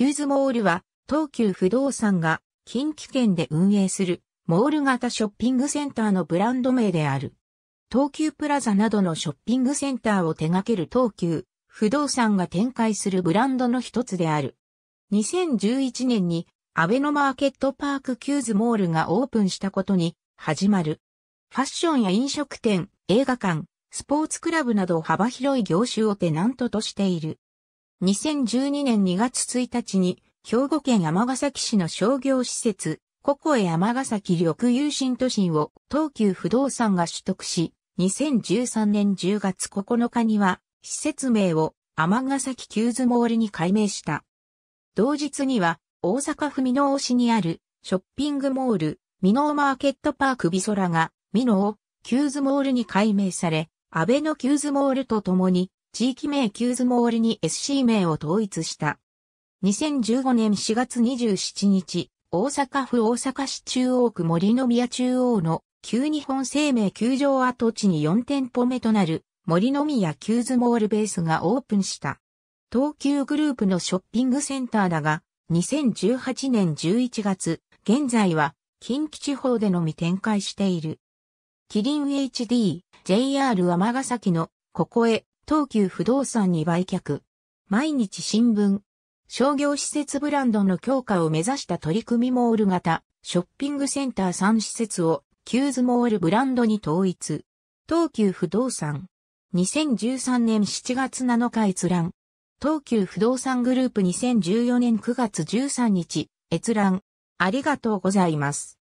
キューズモールは、東急不動産が近畿圏で運営するモール型ショッピングセンターのブランド名である。東急プラザなどのショッピングセンターを手掛ける東急不動産が展開するブランドの一つである。2011年にアベノマーケットパークキューズモールがオープンしたことに始まる。ファッションや飲食店、映画館、スポーツクラブなど幅広い業種をテナントとしている。2012年2月1日に、兵庫県尼崎市の商業施設、ココエ尼崎緑有新都心を東急不動産が取得し、2013年10月9日には、施設名を尼崎ズモールに改名した。同日には、大阪府美濃市にある、ショッピングモール、美濃マーケットパーク美空が、美濃を、キューズモールに改名され、安倍のキューズモールと共に、地域名キューズモールに SC 名を統一した。2015年4月27日、大阪府大阪市中央区森の宮中央の旧日本生命球場跡地に4店舗目となる森の宮キューズモールベースがオープンした。東急グループのショッピングセンターだが、2018年11月、現在は近畿地方でのみ展開している。キリン HD、JR 尼崎のここへ東急不動産に売却。毎日新聞。商業施設ブランドの強化を目指した取り組みモール型、ショッピングセンター3施設を、キューズモールブランドに統一。東急不動産。2013年7月7日閲覧。東急不動産グループ2014年9月13日、閲覧。ありがとうございます。